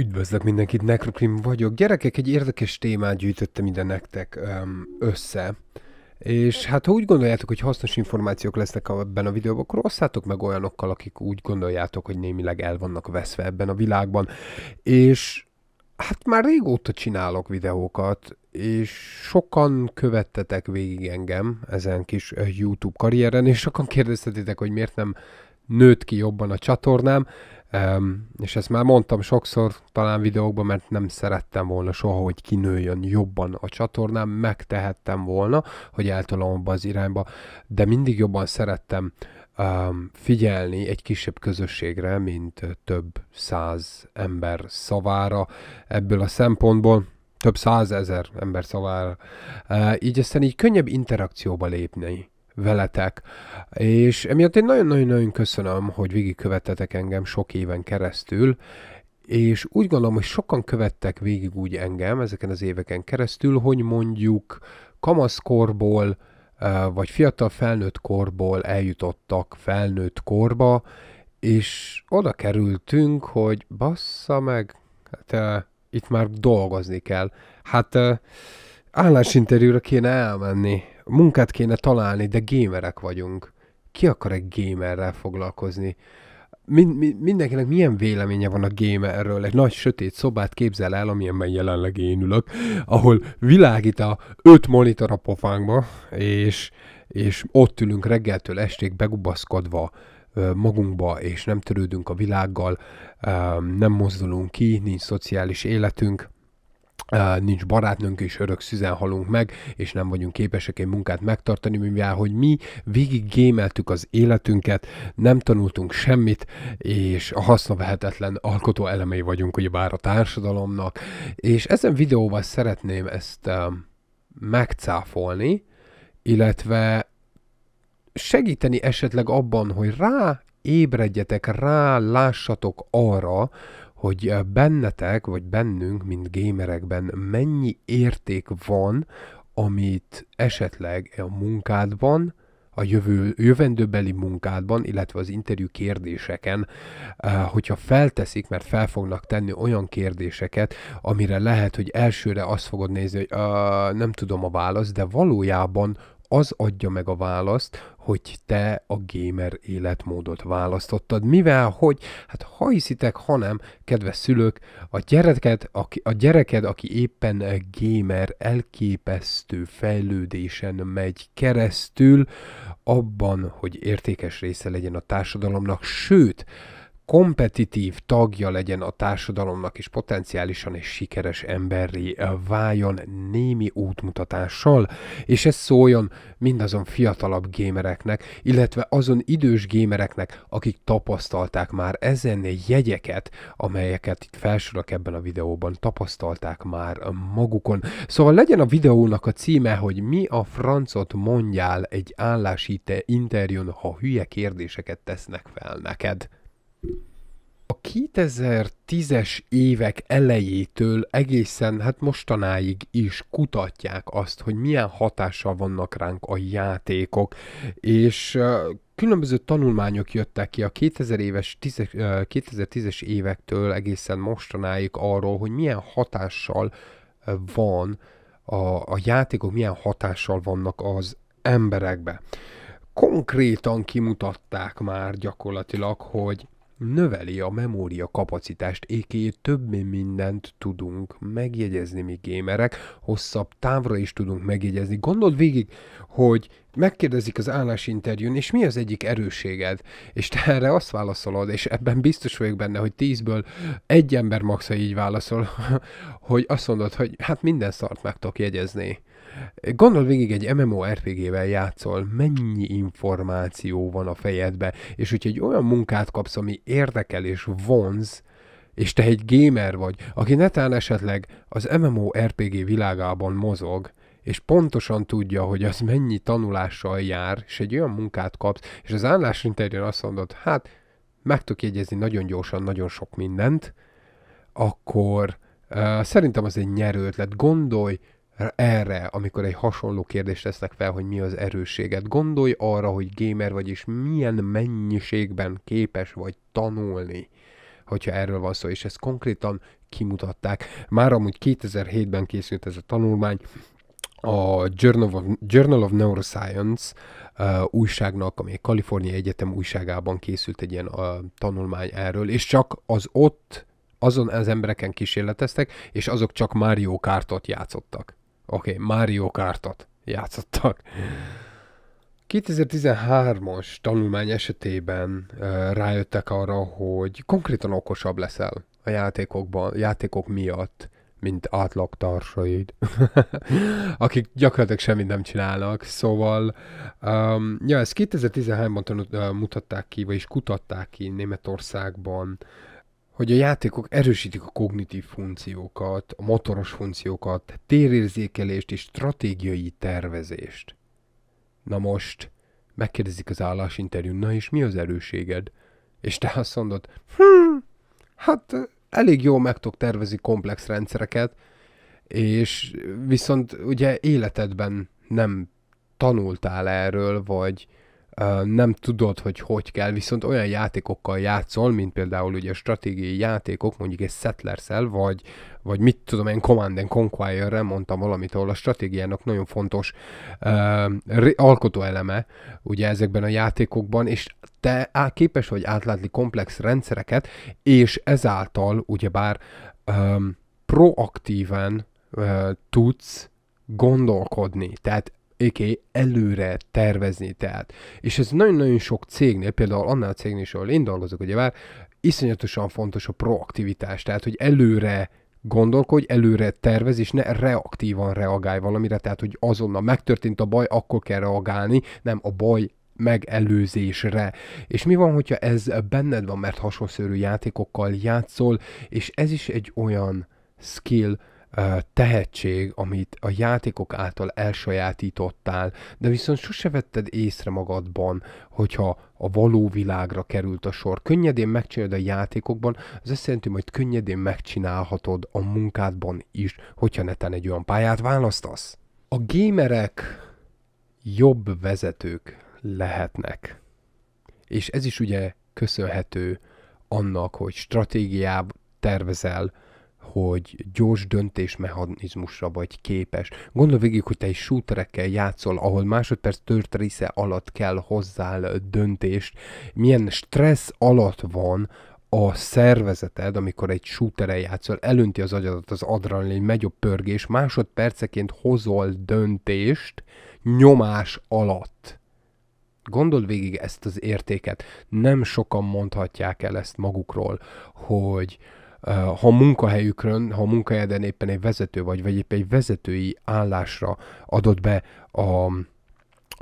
Üdvözlök mindenkit, Necrokrim vagyok. Gyerekek, egy érdekes témát gyűjtöttem ide nektek öm, össze. És hát ha úgy gondoljátok, hogy hasznos információk lesznek ebben a videóban, akkor osszátok meg olyanokkal, akik úgy gondoljátok, hogy némileg el vannak veszve ebben a világban. És hát már régóta csinálok videókat, és sokan követtetek végig engem ezen kis YouTube karrieren, és sokan kérdeztetitek, hogy miért nem nőtt ki jobban a csatornám. Um, és ezt már mondtam sokszor talán videókban, mert nem szerettem volna soha, hogy kinőjön jobban a csatornám, megtehettem volna, hogy eltolom abba az irányba, de mindig jobban szerettem um, figyelni egy kisebb közösségre, mint több száz ember szavára. Ebből a szempontból több százezer ember szavára. Uh, így aztán így könnyebb interakcióba lépni veletek. És emiatt én nagyon-nagyon-nagyon köszönöm, hogy végigkövettetek engem sok éven keresztül, és úgy gondolom, hogy sokan követtek végig úgy engem ezeken az éveken keresztül, hogy mondjuk kamaszkorból, vagy fiatal felnőtt korból eljutottak felnőtt korba, és oda kerültünk, hogy bassza meg, hát itt már dolgozni kell. Hát állásinterjúra kéne elmenni munkát kéne találni, de gémerek vagyunk. Ki akar egy gamerrel foglalkozni? Mind, mind, mindenkinek milyen véleménye van a gamerről? Egy nagy sötét szobát képzel el, amilyenben jelenleg én ülök, ahol világít a öt monitor a pofánkba, és, és ott ülünk reggeltől estig begubaszkodva magunkba, és nem törődünk a világgal, nem mozdulunk ki, nincs szociális életünk nincs barátnőnk, és örök szüzen halunk meg, és nem vagyunk képesek egy munkát megtartani, mivel hogy mi végig gémeltük az életünket, nem tanultunk semmit, és a vehetetlen alkotó elemei vagyunk ugyebár a társadalomnak, és ezen videóval szeretném ezt megcáfolni, illetve segíteni esetleg abban, hogy rá ébredjetek, rá lássatok arra, hogy eh, bennetek, vagy bennünk, mint gamerekben mennyi érték van, amit esetleg a munkádban, a jövő, jövendőbeli munkádban, illetve az interjú kérdéseken, eh, hogyha felteszik, mert fel fognak tenni olyan kérdéseket, amire lehet, hogy elsőre azt fogod nézni, hogy uh, nem tudom a választ, de valójában az adja meg a választ, hogy te a gamer életmódot választottad, mivel hogy, hát ha hiszitek, hanem, kedves szülők, a gyereked, aki, a gyereked, aki éppen gamer elképesztő fejlődésen megy keresztül, abban, hogy értékes része legyen a társadalomnak, sőt, kompetitív tagja legyen a társadalomnak, és potenciálisan és sikeres emberré váljon némi útmutatással, és ez szóljon mindazon fiatalabb gémereknek, illetve azon idős gémereknek, akik tapasztalták már ezen jegyeket, amelyeket itt felsorolok ebben a videóban, tapasztalták már magukon. Szóval legyen a videónak a címe, hogy mi a francot mondjál egy állásíte interjún, ha hülye kérdéseket tesznek fel neked. 2010-es évek elejétől egészen hát mostanáig is kutatják azt, hogy milyen hatással vannak ránk a játékok, és különböző tanulmányok jöttek ki a 2000 éves, 2010-es évektől egészen mostanáig arról, hogy milyen hatással van a, a játékok, milyen hatással vannak az emberekbe. Konkrétan kimutatták már gyakorlatilag, hogy növeli a memória kapacitást, ékéjét több mindent tudunk megjegyezni mi gémerek, hosszabb távra is tudunk megjegyezni. Gondold végig, hogy megkérdezik az állásinterjún, és mi az egyik erősséged? És te erre azt válaszolod, és ebben biztos vagyok benne, hogy tízből egy ember maxa így válaszol, hogy azt mondod, hogy hát minden szart meg tudok jegyezni Gondol végig egy MMORPG-vel játszol, mennyi információ van a fejedbe, és hogyha egy olyan munkát kapsz, ami érdekel és vonz, és te egy gamer vagy, aki netán esetleg az MMORPG világában mozog, és pontosan tudja, hogy az mennyi tanulással jár, és egy olyan munkát kapsz, és az állásinterjén azt mondod, hát meg tudok jegyezni nagyon gyorsan, nagyon sok mindent, akkor uh, szerintem az egy nyerő ötlet. Gondolj erre, amikor egy hasonló kérdést tesznek fel, hogy mi az erősséget. Gondolj arra, hogy gamer vagy, és milyen mennyiségben képes vagy tanulni hogyha erről van szó, és ezt konkrétan kimutatták. Már amúgy 2007-ben készült ez a tanulmány, a Journal of, Journal of Neuroscience uh, újságnak, ami a Kalifornia Egyetem újságában készült egy ilyen uh, tanulmány erről, és csak az ott azon az embereken kísérleteztek, és azok csak Mario Kartot játszottak. Oké, okay, Mario Kartot játszottak. 2013-as tanulmány esetében uh, rájöttek arra, hogy konkrétan okosabb leszel a játékokban, játékok miatt, mint átlagtársaid, akik gyakorlatilag semmit nem csinálnak. Szóval, um, ja, ezt 2013-ban tanult, uh, mutatták ki, vagyis kutatták ki Németországban hogy a játékok erősítik a kognitív funkciókat, a motoros funkciókat, térérzékelést és stratégiai tervezést. Na most, megkérdezik az állásinterjún, na és mi az erőséged? És te azt mondod, hm, hát elég jól meg tudok tervezni komplex rendszereket, és viszont ugye életedben nem tanultál erről, vagy, nem tudod, hogy hogy kell, viszont olyan játékokkal játszol, mint például ugye stratégiai játékok, mondjuk egy settlers vagy, vagy mit tudom én, Command and Conquer-re mondtam valamit, ahol a stratégiának nagyon fontos uh, alkotó eleme ugye ezekben a játékokban, és te á, képes vagy átlátni komplex rendszereket, és ezáltal ugyebár um, proaktíven uh, tudsz gondolkodni. Tehát aka előre tervezni tehát. És ez nagyon-nagyon sok cégnél, például annál a cégnél is, ahol én dolgozok, ugye már, iszonyatosan fontos a proaktivitás, tehát hogy előre gondolkodj, előre tervez, és ne reaktívan reagálj valamire, tehát hogy azonnal megtörtént a baj, akkor kell reagálni, nem a baj megelőzésre. És mi van, hogyha ez benned van, mert hasonszörű játékokkal játszol, és ez is egy olyan skill, tehetség, amit a játékok által elsajátítottál, de viszont sose vetted észre magadban, hogyha a való világra került a sor. Könnyedén megcsinálod a játékokban, az azt jelenti, hogy könnyedén megcsinálhatod a munkádban is, hogyha neten egy olyan pályát választasz. A gémerek jobb vezetők lehetnek. És ez is ugye köszönhető annak, hogy stratégiább tervezel, hogy gyors döntésmechanizmusra vagy képes. Gondolj végig, hogy te egy shooterekkel játszol, ahol másodperc tört része alatt kell hozzál döntést, milyen stressz alatt van a szervezeted, amikor egy shooterrel játszol, elönti az agyadat az adrenalin, megy a pörgés, másodperceként hozol döntést nyomás alatt. Gondold végig ezt az értéket. Nem sokan mondhatják el ezt magukról, hogy, ha a munkahelyükön, ha a munkahelyeden éppen egy vezető vagy, vagy éppen egy vezetői állásra adott be a,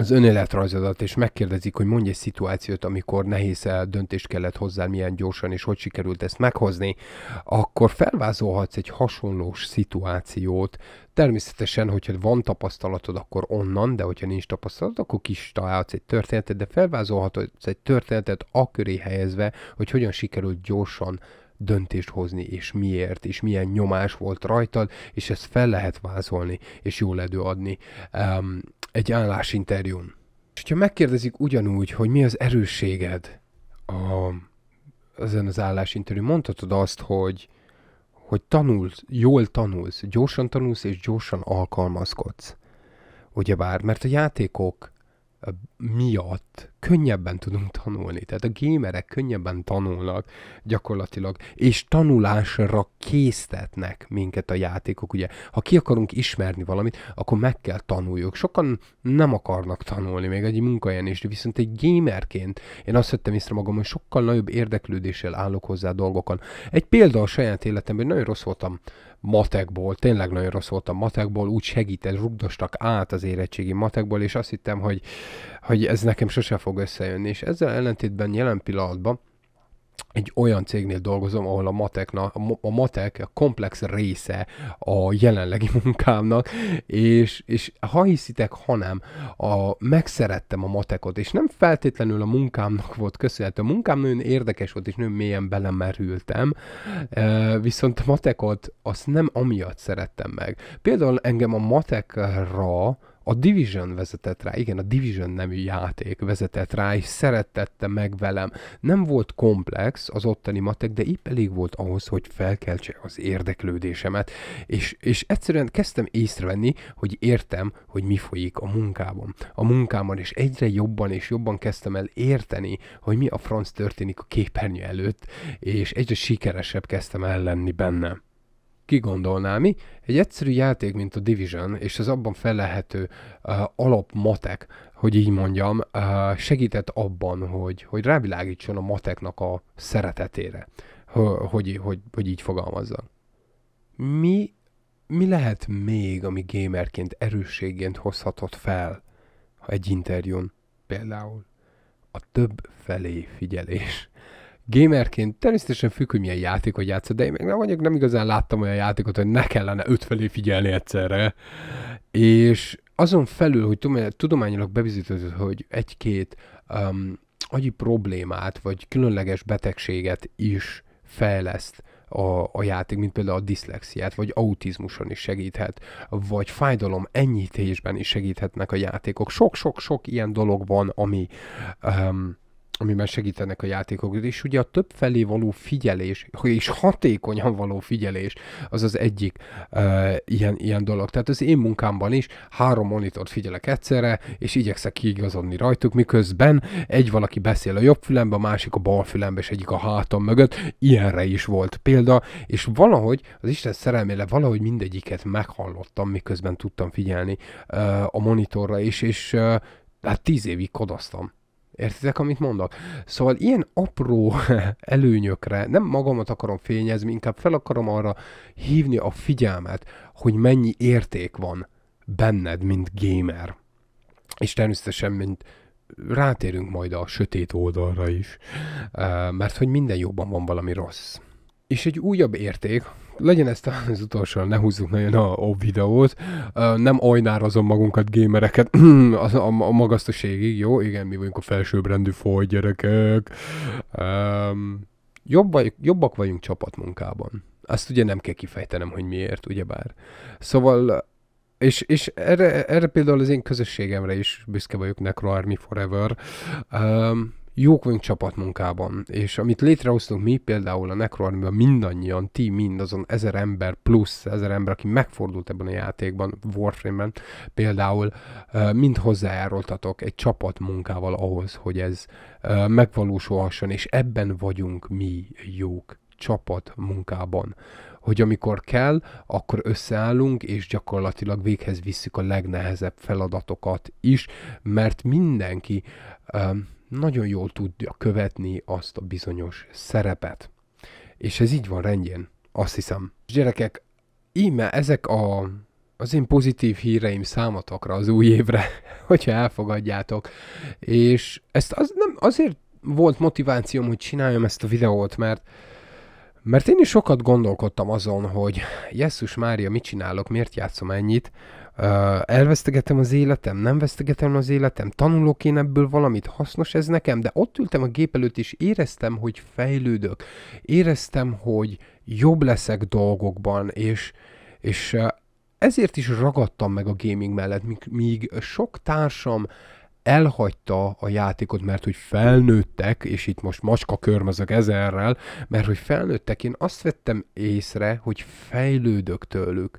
az önéletrajzodat, és megkérdezik, hogy mondj egy szituációt, amikor nehéz döntést kellett hozzá, milyen gyorsan és hogy sikerült ezt meghozni, akkor felvázolhatsz egy hasonlós szituációt. Természetesen, hogyha van tapasztalatod, akkor onnan, de hogyha nincs tapasztalatod, akkor kis találhatsz egy történetet, de felvázolhatsz egy történetet aköré helyezve, hogy hogyan sikerült gyorsan döntést hozni, és miért, és milyen nyomás volt rajtad, és ezt fel lehet vázolni, és jól előadni um, egy állásinterjún. És hogyha megkérdezik ugyanúgy, hogy mi az erősséged a, ezen az állásinterjún, mondhatod azt, hogy hogy tanulsz, jól tanulsz, gyorsan tanulsz és gyorsan alkalmazkodsz. Ugyebár, mert a játékok miatt könnyebben tudunk tanulni. Tehát a gémerek könnyebben tanulnak gyakorlatilag, és tanulásra késztetnek minket a játékok. Ugye, ha ki akarunk ismerni valamit, akkor meg kell tanuljuk. Sokan nem akarnak tanulni, még egy munkahelyen is, viszont egy gamerként én azt vettem észre magam, hogy sokkal nagyobb érdeklődéssel állok hozzá dolgokon. Egy példa a saját életemben, nagyon rossz voltam matekból, tényleg nagyon rossz voltam matekból, úgy segített, rugdostak át az érettségi matekból, és azt hittem, hogy, hogy ez nekem sose fog összejönni. És ezzel ellentétben jelen pillanatban egy olyan cégnél dolgozom, ahol a matekna, a matek a komplex része a jelenlegi munkámnak, és, és ha hiszitek, hanem a, megszerettem a matekot, és nem feltétlenül a munkámnak volt köszönhető. A munkám nagyon érdekes volt, és nagyon mélyen belemerültem, e, viszont a matekot azt nem amiatt szerettem meg. Például engem a matekra a Division vezetett rá, igen, a Division nemű játék vezetett rá, és szeretette meg velem. Nem volt komplex az ottani matek, de épp elég volt ahhoz, hogy felkeltse az érdeklődésemet, és, és egyszerűen kezdtem észrevenni, hogy értem, hogy mi folyik a munkában. A munkámon, is egyre jobban és jobban kezdtem el érteni, hogy mi a franc történik a képernyő előtt, és egyre sikeresebb kezdtem el lenni benne. Ki gondolná mi? Egy egyszerű játék, mint a Division, és az abban felelhető uh, alapmatek, hogy így mondjam, uh, segített abban, hogy, hogy rávilágítson a mateknak a szeretetére, hogy, hogy, hogy így fogalmazzam. Mi, mi lehet még, ami gamerként erősségként hozhatott fel egy interjún? Például a több felé figyelés gamerként természetesen függ, hogy milyen játékot játszod, de én még nem mondjuk nem igazán láttam olyan játékot, hogy ne kellene felé figyelni egyszerre. És azon felül, hogy tudományilag bebizonyított, hogy egy-két um, agyi problémát, vagy különleges betegséget is fejleszt a, a játék, mint például a diszlexiát, vagy autizmuson is segíthet, vagy fájdalom enyhítésben is segíthetnek a játékok. Sok-sok-sok ilyen dolog van, ami um, amiben segítenek a játékok. És ugye a több felé való figyelés, és hatékonyan való figyelés, az az egyik uh, ilyen, ilyen dolog. Tehát az én munkámban is három monitort figyelek egyszerre, és igyekszek kiigazodni rajtuk, miközben egy valaki beszél a jobb fülembe, a másik a bal fülembe, és egyik a hátam mögött. Ilyenre is volt példa, és valahogy az Isten szerelmére valahogy mindegyiket meghallottam, miközben tudtam figyelni uh, a monitorra is, és uh, hát tíz évig kodasztam. Értitek, amit mondok? Szóval ilyen apró előnyökre nem magamat akarom fényezni, inkább fel akarom arra hívni a figyelmet, hogy mennyi érték van benned, mint gamer. És természetesen, mint rátérünk majd a sötét oldalra is, eh, mert hogy minden jobban van valami rossz. És egy újabb érték, legyen ezt az utolsó, ne húzzuk nagyon a, a videót. Nem ajnározom magunkat, gémereket, a, a, a magasztaségig, jó? Igen, mi vagyunk a felsőbbrendű foly gyerekek. Um, jobb, jobbak vagyunk csapatmunkában. Azt ugye nem kell kifejtenem, hogy miért, ugyebár. Szóval és, és erre, erre például az én közösségemre is büszke vagyok, Necro Army Forever. Um, jók vagyunk csapatmunkában, és amit létrehoztunk mi, például a Necroarmiben mindannyian, ti mind, azon ezer ember plusz ezer ember, aki megfordult ebben a játékban, Warframe-ben például, mind hozzájárultatok egy csapatmunkával ahhoz, hogy ez megvalósulhasson, és ebben vagyunk mi jók csapatmunkában hogy amikor kell, akkor összeállunk, és gyakorlatilag véghez visszük a legnehezebb feladatokat is, mert mindenki nagyon jól tudja követni azt a bizonyos szerepet. És ez így van rendjén, azt hiszem. Gyerekek, íme ezek a, az én pozitív híreim számatokra az új évre, hogyha elfogadjátok. És ezt az, nem, azért volt motivációm, hogy csináljam ezt a videót, mert mert én is sokat gondolkodtam azon, hogy Jesszus Mária, mit csinálok, miért játszom ennyit, elvesztegetem az életem, nem vesztegetem az életem, tanulok én ebből valamit, hasznos ez nekem, de ott ültem a gép előtt, és éreztem, hogy fejlődök, éreztem, hogy jobb leszek dolgokban, és, és ezért is ragadtam meg a gaming mellett, míg sok társam elhagyta a játékot, mert hogy felnőttek, és itt most macska körmezek ezerrel, mert hogy felnőttek, én azt vettem észre, hogy fejlődök tőlük,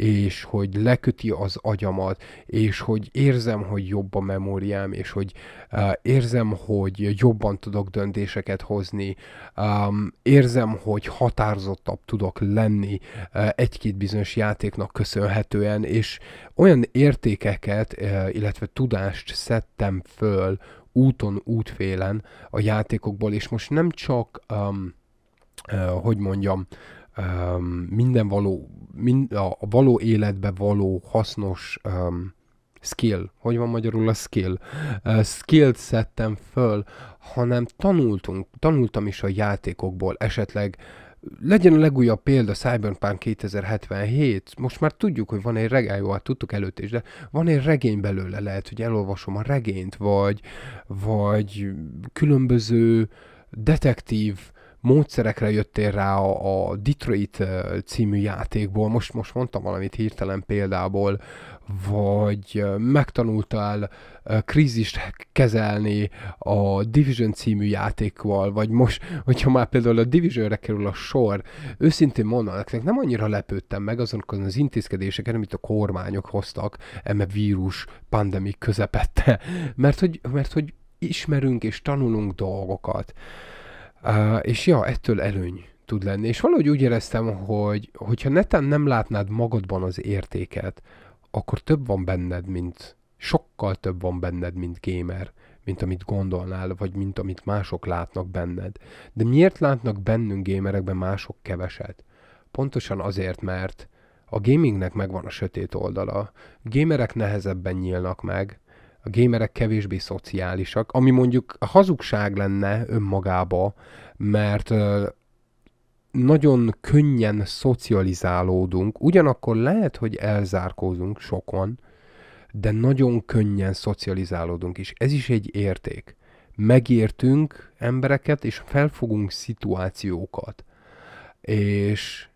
és hogy leköti az agyamat, és hogy érzem, hogy jobb a memóriám, és hogy uh, érzem, hogy jobban tudok döntéseket hozni, um, érzem, hogy határozottabb tudok lenni uh, egy-két bizonyos játéknak köszönhetően, és olyan értékeket, uh, illetve tudást szedtem föl úton, útfélen a játékokból, és most nem csak, um, uh, hogy mondjam, uh, um, minden való, mind, a, a való életbe való hasznos um, skill, hogy van magyarul a skill, uh, skillt szedtem föl, hanem tanultunk, tanultam is a játékokból, esetleg legyen a legújabb példa Cyberpunk 2077, most már tudjuk, hogy van egy regény, jó, hát tudtuk előtt is, de van egy regény belőle, lehet, hogy elolvasom a regényt, vagy, vagy különböző detektív módszerekre jöttél rá a, a Detroit című játékból, most, most mondtam valamit hirtelen példából, vagy megtanultál krízist kezelni a Division című játékval, vagy most, hogyha már például a Divisionre kerül a sor, őszintén mondom, nektek nem annyira lepődtem meg azonokon az intézkedéseken, amit a kormányok hoztak eme vírus pandemik közepette, mert hogy, mert hogy ismerünk és tanulunk dolgokat. Uh, és ja, ettől előny tud lenni. És valahogy úgy éreztem, hogy hogyha netán nem látnád magadban az értéket, akkor több van benned, mint sokkal több van benned, mint gamer, mint amit gondolnál, vagy mint amit mások látnak benned. De miért látnak bennünk gamerekben mások keveset? Pontosan azért, mert a gamingnek megvan a sötét oldala. Gamerek nehezebben nyílnak meg, a gémerek kevésbé szociálisak, ami mondjuk a hazugság lenne önmagába, mert nagyon könnyen szocializálódunk, ugyanakkor lehet, hogy elzárkózunk sokan, de nagyon könnyen szocializálódunk, és ez is egy érték. Megértünk embereket, és felfogunk szituációkat. És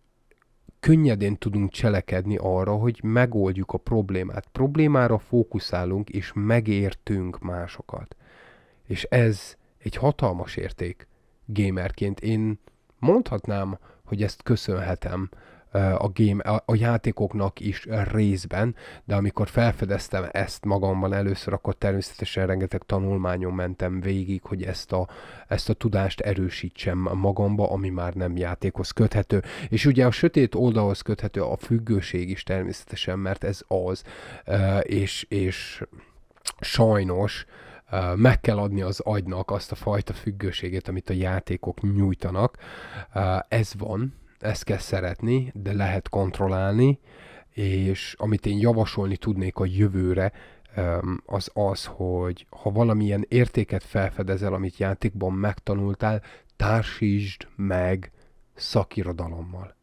könnyedén tudunk cselekedni arra, hogy megoldjuk a problémát. Problémára fókuszálunk, és megértünk másokat. És ez egy hatalmas érték. Gamerként én mondhatnám, hogy ezt köszönhetem a, game, a, a játékoknak is részben, de amikor felfedeztem ezt magamban először, akkor természetesen rengeteg tanulmányon mentem végig, hogy ezt a, ezt a tudást erősítsem magamba, ami már nem játékhoz köthető. És ugye a sötét oldalhoz köthető a függőség is természetesen, mert ez az, és, és sajnos meg kell adni az agynak azt a fajta függőségét, amit a játékok nyújtanak. Ez van, ezt kell szeretni, de lehet kontrollálni, és amit én javasolni tudnék a jövőre, az az, hogy ha valamilyen értéket felfedezel, amit játékban megtanultál, társítsd meg szakirodalommal.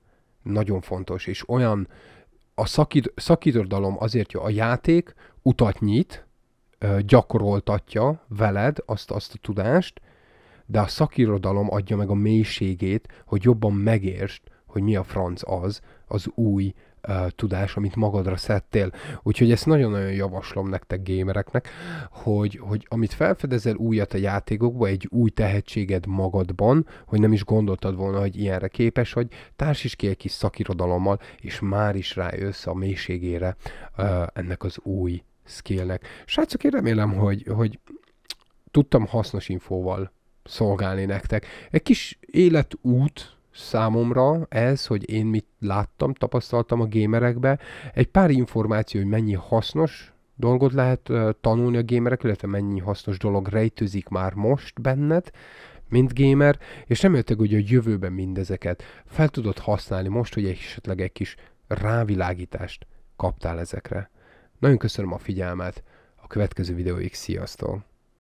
Nagyon fontos, és olyan a szakid, szakirodalom azért, hogy a játék utat nyit, gyakoroltatja veled azt, azt a tudást, de a szakirodalom adja meg a mélységét, hogy jobban megértsd, hogy mi a franc az, az új uh, tudás, amit magadra szedtél. Úgyhogy ezt nagyon-nagyon javaslom nektek gémereknek, hogy, hogy amit felfedezel újat a játékokba, egy új tehetséged magadban, hogy nem is gondoltad volna, hogy ilyenre képes vagy, is ki egy kis szakirodalommal, és már is rájössz a mélységére uh, ennek az új skillnek. Srácok, én remélem, hogy, hogy tudtam hasznos infóval szolgálni nektek. Egy kis életút számomra ez, hogy én mit láttam, tapasztaltam a gémerekbe, egy pár információ, hogy mennyi hasznos dolgot lehet uh, tanulni a gémerek, illetve mennyi hasznos dolog rejtőzik már most benned, mint gamer, és reméltek, hogy a jövőben mindezeket fel tudod használni most, hogy esetleg egy kis rávilágítást kaptál ezekre. Nagyon köszönöm a figyelmet, a következő videóig sziasztok!